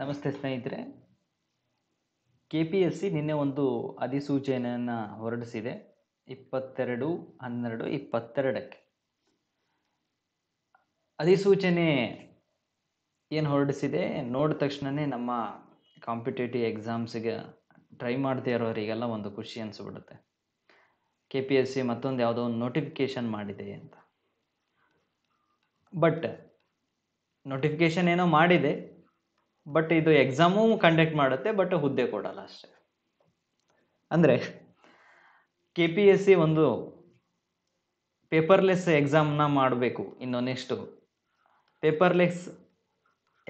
ನಮಸ್ತೆ ಸ್ನೇಹಿತರೆ K P S C ನಿನ್ನೆ ಒಂದು ಅಧಿಸೂಚನೆಯನ್ನು ಹೊರಡಿಸಿದೆ ಇಪ್ಪತ್ತೆರಡು ಹನ್ನೆರಡು ಇಪ್ಪತ್ತೆರಡಕ್ಕೆ ಅಧಿಸೂಚನೆ ಏನು ಹೊರಡಿಸಿದೆ ನೋಡಿದ ತಕ್ಷಣವೇ ನಮ್ಮ ಕಾಂಪಿಟೇಟಿವ್ ಎಕ್ಸಾಮ್ಸಿಗೆ ಟ್ರೈ ಮಾಡದೇ ಇರೋರಿಗೆಲ್ಲ ಒಂದು ಖುಷಿ ಅನಿಸ್ಬಿಡುತ್ತೆ ಕೆ ಪಿ ಎಸ್ ಸಿ ಮತ್ತೊಂದು ಯಾವುದೋ ಒಂದು ನೋಟಿಫಿಕೇಷನ್ ಮಾಡಿದೆ ಅಂತ ಬಟ್ ನೋಟಿಫಿಕೇಷನ್ ಏನೋ ಮಾಡಿದೆ ಬಟ್ ಇದು ಎಕ್ಸಾಮು ಕಂಡಕ್ಟ್ ಮಾಡುತ್ತೆ ಬಟ್ ಹುದ್ದೆ ಕೊಡಲ್ಲ ಅಷ್ಟೇ ಅಂದರೆ ಕೆ ಪಿ ಎಸ್ ಸಿ ಒಂದು ಪೇಪರ್ಲೆಸ್ ಎಕ್ಸಾಮ್ನ ಮಾಡಬೇಕು ಇನ್ನು ನೆಕ್ಸ್ಟು ಪೇಪರ್ಲೆಸ್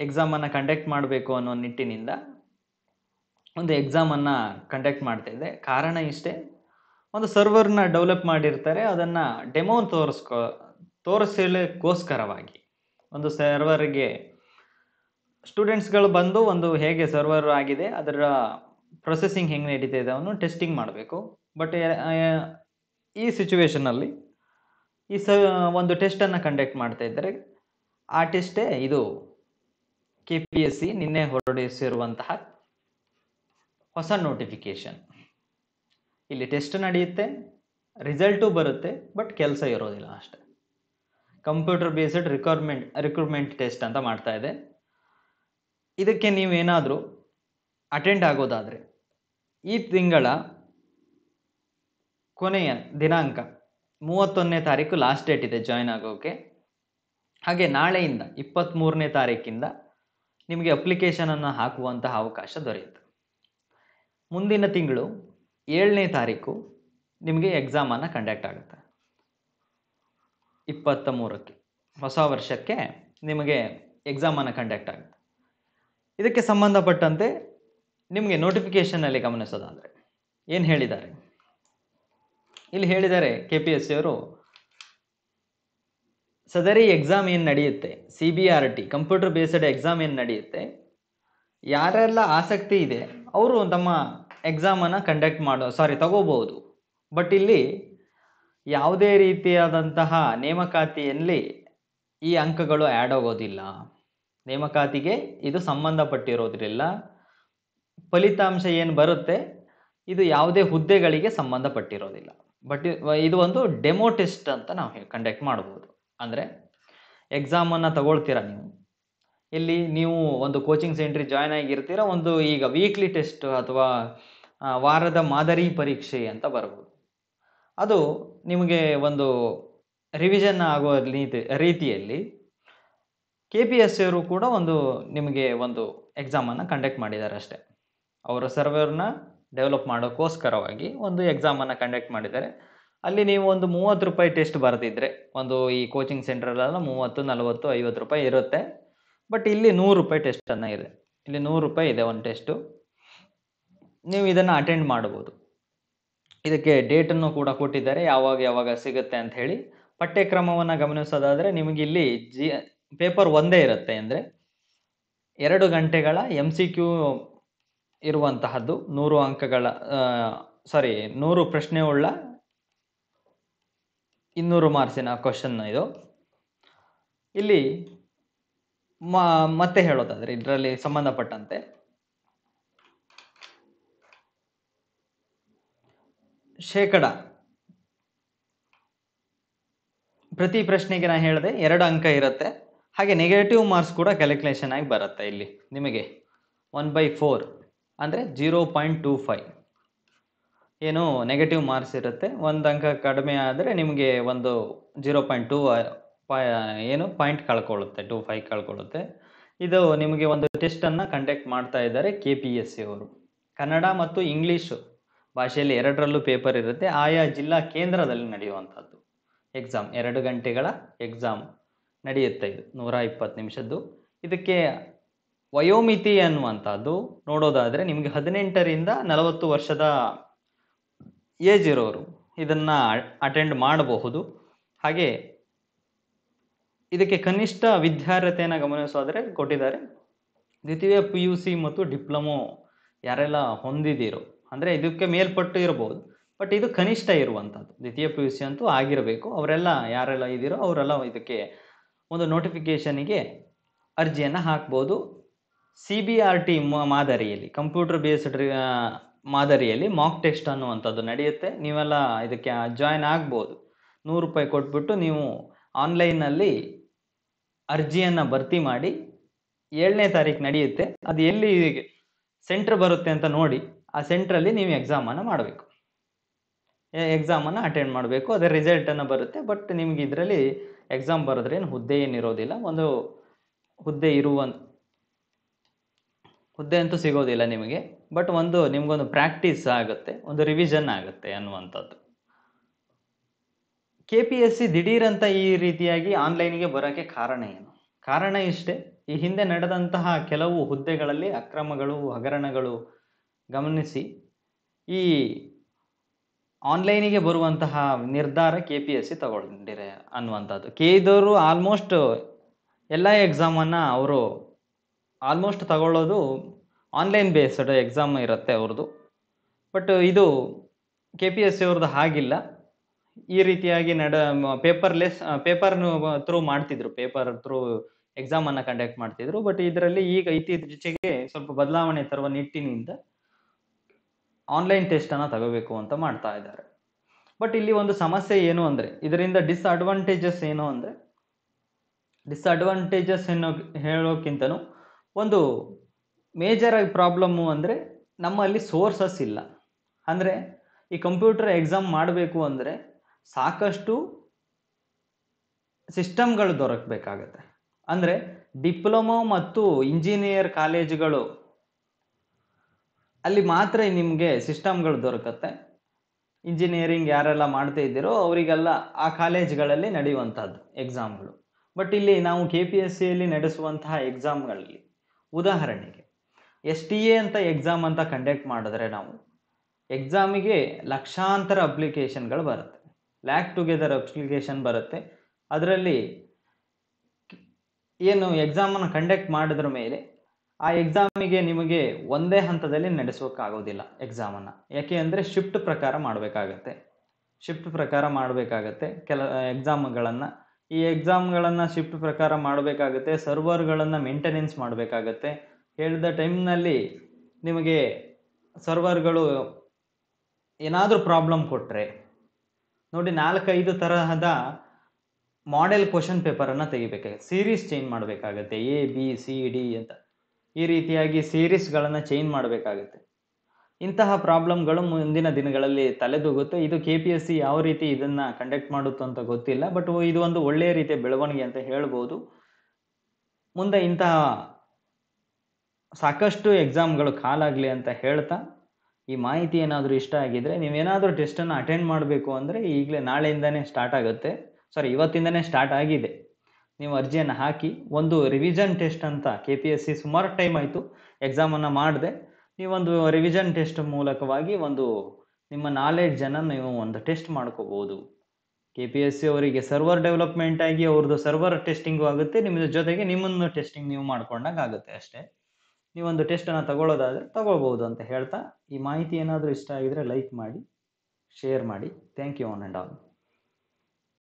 ಎಕ್ಸಾಮನ್ನು ಕಂಡಕ್ಟ್ ಮಾಡಬೇಕು ಅನ್ನೋ ನಿಟ್ಟಿನಿಂದ ಒಂದು ಎಕ್ಸಾಮನ್ನು ಕಂಡಕ್ಟ್ ಮಾಡ್ತಾ ಇದ್ದೆ ಕಾರಣ ಇಷ್ಟೇ ಒಂದು ಸರ್ವರ್ನ ಡೆವಲಪ್ ಮಾಡಿರ್ತಾರೆ ಅದನ್ನು ಡೆಮೋ ತೋರಿಸ್ಕೋ ತೋರಿಸಲಿಕ್ಕೋಸ್ಕರವಾಗಿ ಒಂದು ಸರ್ವರ್ಗೆ ಸ್ಟೂಡೆಂಟ್ಸ್ಗಳು ಬಂದು ಒಂದು ಹೇಗೆ ಸರ್ವರ್ ಆಗಿದೆ ಅದರ ಪ್ರೊಸೆಸಿಂಗ್ ಹೆಂಗೆ ನಡೀತಾ ಇದೆ ಅವನು ಟೆಸ್ಟಿಂಗ್ ಮಾಡಬೇಕು ಬಟ್ ಈ ಸಿಚುವೇಶನಲ್ಲಿ ಈ ಸ ಒಂದು ಟೆಸ್ಟನ್ನು ಕಂಡಕ್ಟ್ ಮಾಡ್ತಾ ಇದ್ದರೆ ಆ ಟೆಸ್ಟೇ ಇದು ಕೆ ಪಿ ಎಸ್ ಸಿ ನಿನ್ನೆ ಹೊರಡಿಸಿರುವಂತಹ ಹೊಸ ನೋಟಿಫಿಕೇಷನ್ ಇಲ್ಲಿ ಟೆಸ್ಟ್ ನಡೆಯುತ್ತೆ ರಿಸಲ್ಟು ಬರುತ್ತೆ ಬಟ್ ಕೆಲಸ ಇರೋದಿಲ್ಲ ಅಷ್ಟೆ computer based requirement recruitment test ಅಂತ ಮಾಡ್ತಾ ಇದೆ ಇದಕ್ಕೆ ನೀವೇನಾದರೂ ಅಟೆಂಡ್ ಆಗೋದಾದರೆ ಈ ತಿಂಗಳ ಕೊನೆಯ ದಿನಾಂಕ ಮೂವತ್ತೊಂದನೇ ತಾರೀಕು ಲಾಸ್ಟ್ ಡೇಟ್ ಇದೆ ಜಾಯ್ನ್ ಆಗೋಕ್ಕೆ ಹಾಗೆ ನಾಳೆಯಿಂದ ಇಪ್ಪತ್ತ್ಮೂರನೇ ತಾರೀಕಿಂದ ನಿಮಗೆ ಅಪ್ಲಿಕೇಶನನ್ನು ಹಾಕುವಂತಹ ಅವಕಾಶ ದೊರೆಯಿತು ಮುಂದಿನ ತಿಂಗಳು ಏಳನೇ ತಾರೀಕು ನಿಮಗೆ ಎಕ್ಸಾಮನ್ನು ಕಂಡಕ್ಟ್ ಆಗುತ್ತೆ ಇಪ್ಪತ್ತ ಮೂರಕ್ಕೆ ಹೊಸ ವರ್ಷಕ್ಕೆ ನಿಮಗೆ ಎಕ್ಸಾಮನ್ನು ಕಂಡಕ್ಟ್ ಆಗುತ್ತೆ ಇದಕ್ಕೆ ಸಂಬಂಧಪಟ್ಟಂತೆ ನಿಮಗೆ ನೋಟಿಫಿಕೇಷನಲ್ಲಿ ಗಮನಿಸೋದಾದರೆ ಏನು ಹೇಳಿದ್ದಾರೆ ಇಲ್ಲಿ ಹೇಳಿದ್ದಾರೆ ಕೆ ಪಿ ಎಸ್ ಸಿಯವರು ಸದರಿ ಎಕ್ಸಾಮ್ ಏನು ನಡೆಯುತ್ತೆ C B R T computer based exam ಏನು ನಡೆಯುತ್ತೆ ಯಾರೆಲ್ಲ ಆಸಕ್ತಿ ಇದೆ ಅವರು ತಮ್ಮ ಎಕ್ಸಾಮನ್ನು ಕಂಡಕ್ಟ್ ಮಾಡೋ ಸಾರಿ ತಗೋಬಹುದು ಬಟ್ ಇಲ್ಲಿ ಯಾವುದೇ ರೀತಿಯಾದಂತಹ ನೇಮಕಾತಿಯಲ್ಲಿ ಈ ಅಂಕಗಳು ಆ್ಯಡ್ ಆಗೋದಿಲ್ಲ ನೇಮಕಾತಿಗೆ ಇದು ಸಂಬಂಧಪಟ್ಟಿರೋದ್ರಿಲ್ಲ ಫಲಿತಾಂಶ ಏನು ಬರುತ್ತೆ ಇದು ಯಾವುದೇ ಹುದ್ದೆಗಳಿಗೆ ಸಂಬಂಧಪಟ್ಟಿರೋದಿಲ್ಲ ಬಟ್ ಇದು ಒಂದು ಡೆಮೋ ಟೆಸ್ಟ್ ಅಂತ ನಾವು ಕಂಡಕ್ಟ್ ಮಾಡ್ಬೋದು ಅಂದರೆ ಎಕ್ಸಾಮನ್ನು ತಗೊಳ್ತೀರಾ ನೀವು ಇಲ್ಲಿ ನೀವು ಒಂದು ಕೋಚಿಂಗ್ ಸೆಂಟ್ರಿಗೆ ಜಾಯ್ನ್ ಆಗಿರ್ತೀರ ಒಂದು ಈಗ ವೀಕ್ಲಿ ಟೆಸ್ಟ್ ಅಥವಾ ವಾರದ ಮಾದರಿ ಪರೀಕ್ಷೆ ಅಂತ ಬರ್ಬೋದು ಅದು ನಿಮಗೆ ಒಂದು ರಿವಿಷನ್ ಆಗೋ ರೀತಿ ರೀತಿಯಲ್ಲಿ ಕೆ ಪಿ ಎಸ್ ಸಿಯವರು ಕೂಡ ಒಂದು ನಿಮಗೆ ಒಂದು ಎಕ್ಸಾಮನ್ನು ಕಂಡಕ್ಟ್ ಮಾಡಿದ್ದಾರೆ ಅಷ್ಟೇ ಅವರ ಸರ್ವರ್ನ ಡೆವಲಪ್ ಮಾಡೋಕ್ಕೋಸ್ಕರವಾಗಿ ಒಂದು ಎಕ್ಸಾಮನ್ನು ಕಂಡಕ್ಟ್ ಮಾಡಿದ್ದಾರೆ ಅಲ್ಲಿ ನೀವು ಒಂದು ಮೂವತ್ತು ರೂಪಾಯಿ ಟೆಸ್ಟ್ ಬರೆದಿದ್ರೆ ಒಂದು ಈ ಕೋಚಿಂಗ್ ಸೆಂಟ್ರಲ್ಲೆಲ್ಲ ಮೂವತ್ತು ನಲವತ್ತು ಐವತ್ತು ರೂಪಾಯಿ ಇರುತ್ತೆ ಬಟ್ ಇಲ್ಲಿ ನೂರು ರೂಪಾಯಿ ಟೆಸ್ಟನ್ನು ಇದೆ ಇಲ್ಲಿ ನೂರು ರೂಪಾಯಿ ಇದೆ ಒಂದು ಟೆಸ್ಟು ನೀವು ಇದನ್ನು ಅಟೆಂಡ್ ಮಾಡ್ಬೋದು ಇದಕ್ಕೆ ಡೇಟನ್ನು ಕೂಡ ಕೊಟ್ಟಿದ್ದಾರೆ ಯಾವಾಗ ಯಾವಾಗ ಸಿಗುತ್ತೆ ಅಂತ ಹೇಳಿ ಪಠ್ಯಕ್ರಮವನ್ನು ಗಮನಿಸೋದಾದರೆ ನಿಮಗೆ ಇಲ್ಲಿ ಜಿ ಪೇಪರ್ ಒಂದೇ ಇರುತ್ತೆ ಅಂದರೆ ಎರಡು ಗಂಟೆಗಳ ಎಮ್ ಸಿ ಕ್ಯೂ ಇರುವಂತಹದ್ದು ನೂರು ಅಂಕಗಳ ಸಾರಿ ನೂರು ಪ್ರಶ್ನೆ ಉಳ್ಳ ಇನ್ನೂರು ಮಾರ್ಕ್ಸಿನ ಕ್ವಶನ್ ಇದು ಇಲ್ಲಿ ಮತ್ತೆ ಹೇಳೋದಾದ್ರೆ ಇದರಲ್ಲಿ ಸಂಬಂಧಪಟ್ಟಂತೆ ಶೇಕಡ ಪ್ರತಿ ಪ್ರಶ್ನೆಗೆ ನಾನು ಹೇಳಿದೆ ಎರಡು ಅಂಕ ಇರುತ್ತೆ ಹಾಗೆ ನೆಗೆಟಿವ್ ಮಾರ್ಕ್ಸ್ ಕೂಡ ಕ್ಯಾಲ್ಕುಲೇಷನ್ ಆಗಿ ಬರುತ್ತೆ ಇಲ್ಲಿ ನಿಮಗೆ ಒನ್ ಬೈ ಫೋರ್ ಅಂದರೆ ಜೀರೋ ಪಾಯಿಂಟ್ ಟೂ ಫೈ ಏನು ನೆಗೆಟಿವ್ ಮಾರ್ಕ್ಸ್ ಇರುತ್ತೆ ಒಂದು ಅಂಕ ಕಡಿಮೆ ಆದರೆ ನಿಮಗೆ ಒಂದು ಜೀರೋ ಪಾಯಿಂಟ್ ಟೂ ಏನು ಪಾಯಿಂಟ್ ಕಳ್ಕೊಳ್ಳುತ್ತೆ ಟೂ ಫೈ ಕಳ್ಕೊಳ್ಳುತ್ತೆ ಇದು ನಿಮಗೆ ಒಂದು ಟೆಸ್ಟನ್ನು ಕಂಡಕ್ಟ್ ಮಾಡ್ತಾ ಇದ್ದಾರೆ ಕೆ ಪಿ ಎಸ್ ಸಿ ಅವರು ಕನ್ನಡ ಮತ್ತು ಇಂಗ್ಲೀಷು ಭಾಷೆಯಲ್ಲಿ ಎರಡರಲ್ಲೂ ಪೇಪರ್ ಇರುತ್ತೆ ಆಯಾ ಜಿಲ್ಲಾ ಕೇಂದ್ರದಲ್ಲಿ ನಡೆಯುವಂಥದ್ದು ಎಕ್ಸಾಮ್ ಎರಡು ಗಂಟೆಗಳ ಎಕ್ಸಾಮ್ ನಡೆಯುತ್ತೆ ಇದು ನೂರ ಇಪ್ಪತ್ತು ನಿಮಿಷದ್ದು ಇದಕ್ಕೆ ವಯೋಮಿತಿ ಅನ್ನುವಂಥದ್ದು ನೋಡೋದಾದರೆ ನಿಮಗೆ ಹದಿನೆಂಟರಿಂದ ನಲವತ್ತು ವರ್ಷದ ಏಜ್ ಇರೋರು ಇದನ್ನು ಅಟೆಂಡ್ ಮಾಡಬಹುದು ಹಾಗೆ ಇದಕ್ಕೆ ಕನಿಷ್ಠ ವಿದ್ಯಾರ್ಹತೆಯನ್ನು ಗಮನಿಸೋದ್ರೆ ಕೊಟ್ಟಿದ್ದಾರೆ ದ್ವಿತೀಯ ಪಿ ಯು ಸಿ ಮತ್ತು ಡಿಪ್ಲೊಮೊ ಯಾರೆಲ್ಲ ಹೊಂದಿದ್ದೀರೋ ಅಂದರೆ ಇದಕ್ಕೆ ಮೇಲ್ಪಟ್ಟು ಇರಬಹುದು ಬಟ್ ಇದು ಕನಿಷ್ಠ ಇರುವಂಥದ್ದು ದ್ವಿತೀಯ ಪಿ ಯು ಸಿ ಅಂತೂ ಆಗಿರಬೇಕು ಅವರೆಲ್ಲ ಯಾರೆಲ್ಲ ಇದ್ದೀರೋ ಅವರೆಲ್ಲ ಇದಕ್ಕೆ ಒಂದು ನೋಟಿಫಿಕೇಷನಿಗೆ ಅರ್ಜಿಯನ್ನು ಹಾಕ್ಬೋದು ಸಿ ಬಿ ಆರ್ ಟಿ ಮಾದರಿಯಲ್ಲಿ ಕಂಪ್ಯೂಟರ್ ಬೇಸ್ಡ್ ಮಾದರಿಯಲ್ಲಿ ಮಾಕ್ ಟೆಸ್ಟ್ ಅನ್ನುವಂಥದ್ದು ನಡೆಯುತ್ತೆ ನೀವೆಲ್ಲ ಇದಕ್ಕೆ ಜಾಯಿನ್ ಆಗ್ಬೋದು ನೂರು ರೂಪಾಯಿ ಕೊಟ್ಬಿಟ್ಟು ನೀವು ಆನ್ಲೈನಲ್ಲಿ ಅರ್ಜಿಯನ್ನು ಭರ್ತಿ ಮಾಡಿ ಏಳನೇ ತಾರೀಕು ನಡೆಯುತ್ತೆ ಅದು ಎಲ್ಲಿ ಸೆಂಟ್ರ್ ಬರುತ್ತೆ ಅಂತ ನೋಡಿ ಆ ಸೆಂಟ್ರಲ್ಲಿ ನೀವು ಎಕ್ಸಾಮನ್ನು ಮಾಡಬೇಕು ಎಕ್ಸಾಮನ್ನು ಅಟೆಂಡ್ ಮಾಡಬೇಕು ಅದರ ರಿಸಲ್ಟನ್ನು ಬರುತ್ತೆ ಬಟ್ ನಿಮಗೆ ಇದರಲ್ಲಿ ಎಕ್ಸಾಮ್ ಬರೆದ್ರೆ ಏನು ಹುದ್ದೆ ಏನಿರೋದಿಲ್ಲ ಒಂದು ಹುದ್ದೆ ಇರುವ ಹುದ್ದೆ ಅಂತೂ ಸಿಗೋದಿಲ್ಲ ನಿಮಗೆ ಬಟ್ ಒಂದು ನಿಮಗೊಂದು ಪ್ರಾಕ್ಟೀಸ್ ಆಗುತ್ತೆ ಒಂದು ರಿವಿಷನ್ ಆಗುತ್ತೆ ಅನ್ನುವಂಥದ್ದು ಕೆ ಪಿ ಎಸ್ ಸಿ ದಿಢೀರಂತ ಈ ರೀತಿಯಾಗಿ ಆನ್ಲೈನ್ಗೆ ಬರೋಕ್ಕೆ ಕಾರಣ ಏನು ಕಾರಣ ಇಷ್ಟೇ ಈ ಹಿಂದೆ ನಡೆದಂತಹ ಕೆಲವು ಹುದ್ದೆಗಳಲ್ಲಿ ಅಕ್ರಮಗಳು ಹಗರಣಗಳು ಗಮನಿಸಿ ಈ ಆನ್ಲೈನಿಗೆ ಬರುವಂತಹ ನಿರ್ಧಾರ ಕೆ ಪಿ ಎಸ್ ಸಿ ತಗೊಂಡಿರೆ ಅನ್ನುವಂಥದ್ದು ಕೆ ಇದ್ದವರು ಆಲ್ಮೋಸ್ಟ್ ಎಲ್ಲ ಎಕ್ಸಾಮನ್ನು ಅವರು ಆಲ್ಮೋಸ್ಟ್ ತಗೊಳ್ಳೋದು ಆನ್ಲೈನ್ ಬೇಸ್ಡ್ ಎಕ್ಸಾಮ್ ಇರುತ್ತೆ ಅವ್ರದ್ದು ಬಟ್ ಇದು ಕೆ ಪಿ ಎಸ್ ಸಿ ಅವ್ರದ್ದು ಹಾಗಿಲ್ಲ ಈ ರೀತಿಯಾಗಿ ನಡ ಪೇಪರ್ಲೆಸ್ ಪೇಪರ್ ಥ್ರೂ ಮಾಡ್ತಿದ್ರು ಪೇಪರ್ ಥ್ರೂ ಎಕ್ಸಾಮನ್ನು ಕಂಡಕ್ಟ್ ಮಾಡ್ತಿದ್ರು ಬಟ್ ಇದರಲ್ಲಿ ಈಗ ಇತ್ತೀಚೆಗೆ ಸ್ವಲ್ಪ ಬದಲಾವಣೆ ತರುವ ನಿಟ್ಟಿನಿಂದ ಆನ್ಲೈನ್ ಟೆಸ್ಟನ್ನು ತಗೋಬೇಕು ಅಂತ ಮಾಡ್ತಾ ಇದ್ದಾರೆ ಬಟ್ ಇಲ್ಲಿ ಒಂದು ಸಮಸ್ಯೆ ಏನು ಅಂದರೆ ಇದರಿಂದ ಡಿಸ್ಅಡ್ವಾಂಟೇಜಸ್ ಏನು ಅಂದರೆ ಡಿಸ್ಅಡ್ವಾಂಟೇಜಸ್ ಎನ್ನೋ ಹೇಳೋಕ್ಕಿಂತನೂ ಒಂದು ಮೇಜರ್ ಆಗಿ ಪ್ರಾಬ್ಲಮ್ಮು ಅಂದರೆ ನಮ್ಮಲ್ಲಿ ಸೋರ್ಸಸ್ ಇಲ್ಲ ಅಂದರೆ ಈ ಕಂಪ್ಯೂಟರ್ ಎಕ್ಸಾಮ್ ಮಾಡಬೇಕು ಅಂದರೆ ಸಾಕಷ್ಟು ಸಿಸ್ಟಮ್ಗಳು ದೊರಕಬೇಕಾಗತ್ತೆ ಅಂದರೆ ಡಿಪ್ಲೊಮೊ ಮತ್ತು ಇಂಜಿನಿಯರ್ ಕಾಲೇಜುಗಳು ಅಲ್ಲಿ ಮಾತ್ರ ನಿಮಗೆ ಸಿಸ್ಟಮ್ಗಳು ದೊರಕತ್ತೆ ಇಂಜಿನಿಯರಿಂಗ್ ಯಾರೆಲ್ಲ ಮಾಡ್ತಾ ಇದ್ದೀರೋ ಅವರಿಗೆಲ್ಲ ಆ ಕಾಲೇಜ್ಗಳಲ್ಲಿ ನಡೆಯುವಂಥದ್ದು ಎಕ್ಸಾಮ್ಗಳು ಬಟ್ ಇಲ್ಲಿ ನಾವು ಕೆ ಪಿ ಎಸ್ ಸಿಯಲ್ಲಿ ನಡೆಸುವಂತಹ ಎಕ್ಸಾಮ್ಗಳಲ್ಲಿ ಉದಾಹರಣೆಗೆ ಎಸ್ ಟಿ ಎ ಅಂತ ಎಕ್ಸಾಮ್ ಅಂತ ಕಂಡಕ್ಟ್ ಮಾಡಿದ್ರೆ ನಾವು ಎಕ್ಸಾಮಿಗೆ ಲಕ್ಷಾಂತರ ಅಪ್ಲಿಕೇಶನ್ಗಳು ಬರುತ್ತೆ ಲ್ಯಾಕ್ ಟುಗೆದರ್ ಅಪ್ಲಿಕೇಶನ್ ಬರುತ್ತೆ ಅದರಲ್ಲಿ ಏನು ಎಕ್ಸಾಮನ್ನು ಕಂಡಕ್ಟ್ ಮಾಡಿದ್ರ ಮೇಲೆ ಆ ಎಕ್ಸಾಮಿಗೆ ನಿಮಗೆ ಒಂದೇ ಹಂತದಲ್ಲಿ ನಡೆಸೋಕ್ಕಾಗೋದಿಲ್ಲ ಎಕ್ಸಾಮನ್ನು ಯಾಕೆ ಅಂದರೆ ಶಿಫ್ಟ್ ಪ್ರಕಾರ ಮಾಡಬೇಕಾಗತ್ತೆ ಶಿಫ್ಟ್ ಪ್ರಕಾರ ಮಾಡಬೇಕಾಗತ್ತೆ ಕೆಲ ಎಕ್ಸಾಮ್ಗಳನ್ನು ಈ ಎಕ್ಸಾಮ್ಗಳನ್ನು ಶಿಫ್ಟ್ ಪ್ರಕಾರ ಮಾಡಬೇಕಾಗತ್ತೆ ಸರ್ವರ್ಗಳನ್ನು ಮೇಂಟೆನೆನ್ಸ್ ಮಾಡಬೇಕಾಗತ್ತೆ ಹೇಳಿದ ಟೈಮ್ನಲ್ಲಿ ನಿಮಗೆ ಸರ್ವರ್ಗಳು ಏನಾದರೂ ಪ್ರಾಬ್ಲಮ್ ಕೊಟ್ಟರೆ ನೋಡಿ ನಾಲ್ಕೈದು ತರಹದ ಮಾಡೆಲ್ ಕ್ವಶನ್ ಪೇಪರನ್ನು ತೆಗಿಬೇಕಾಗುತ್ತೆ ಸೀರೀಸ್ ಚೇಂಜ್ ಮಾಡಬೇಕಾಗತ್ತೆ ಎ ಬಿ ಸಿ ಡಿ ಅಂತ ಈ ರೀತಿಯಾಗಿ ಸೀರೀಸ್ಗಳನ್ನು ಚೇಂಜ್ ಮಾಡಬೇಕಾಗುತ್ತೆ ಇಂತಹ ಪ್ರಾಬ್ಲಮ್ಗಳು ಮುಂದಿನ ದಿನಗಳಲ್ಲಿ ತಲೆದೂಗುತ್ತೆ ಇದು ಕೆ ಪಿ ಎಸ್ ಸಿ ಯಾವ ರೀತಿ ಇದನ್ನು ಕಂಡಕ್ಟ್ ಮಾಡುತ್ತೋ ಅಂತ ಗೊತ್ತಿಲ್ಲ ಬಟ್ ಇದು ಒಂದು ಒಳ್ಳೆಯ ರೀತಿಯ ಬೆಳವಣಿಗೆ ಅಂತ ಹೇಳ್ಬೋದು ಮುಂದೆ ಇಂತಹ ಸಾಕಷ್ಟು ಎಕ್ಸಾಮ್ಗಳು ಕಾಲಾಗಲಿ ಅಂತ ಹೇಳ್ತಾ ಈ ಮಾಹಿತಿ ಏನಾದರೂ ಇಷ್ಟ ಆಗಿದ್ದರೆ ನೀವೇನಾದರೂ ಟೆಸ್ಟನ್ನು ಅಟೆಂಡ್ ಮಾಡಬೇಕು ಅಂದರೆ ಈಗಲೇ ನಾಳೆಯಿಂದನೇ ಸ್ಟಾರ್ಟ್ ಆಗುತ್ತೆ ಸಾರಿ ಇವತ್ತಿಂದನೇ ಸ್ಟಾರ್ಟ್ ಆಗಿದೆ ನೀವು ಅರ್ಜಿಯನ್ನು ಹಾಕಿ ಒಂದು ರಿವಿಷನ್ ಟೆಸ್ಟ್ ಅಂತ ಕೆ ಪಿ ಎಸ್ ಸಿ ಸುಮಾರು ಟೈಮ್ ಆಯಿತು ಎಕ್ಸಾಮನ್ನು ಮಾಡಿದೆ ನೀವೊಂದು ರಿವಿಷನ್ ಟೆಸ್ಟ್ ಮೂಲಕವಾಗಿ ಒಂದು ನಿಮ್ಮ ನಾಲೆಡ್ಜನ್ನು ನೀವು ಒಂದು ಟೆಸ್ಟ್ ಮಾಡ್ಕೋಬೋದು ಕೆ ಪಿ ಎಸ್ ಸಿ ಅವರಿಗೆ ಸರ್ವರ್ ಡೆವಲಪ್ಮೆಂಟ್ ಆಗಿ ಅವ್ರದ್ದು ಸರ್ವರ್ ಟೆಸ್ಟಿಂಗು ಆಗುತ್ತೆ ನಿಮ್ಮ ಜೊತೆಗೆ ನಿಮ್ಮನ್ನು ಟೆಸ್ಟಿಂಗ್ ನೀವು ಮಾಡ್ಕೊಂಡಂಗೆ ಆಗುತ್ತೆ ಅಷ್ಟೇ ನೀವೊಂದು ಟೆಸ್ಟನ್ನು ತಗೊಳ್ಳೋದಾದರೆ ತಗೊಳ್ಬೋದು ಅಂತ ಹೇಳ್ತಾ ಈ ಮಾಹಿತಿ ಏನಾದರೂ ಇಷ್ಟ ಆಗಿದರೆ ಲೈಕ್ ಮಾಡಿ ಶೇರ್ ಮಾಡಿ thank you on and all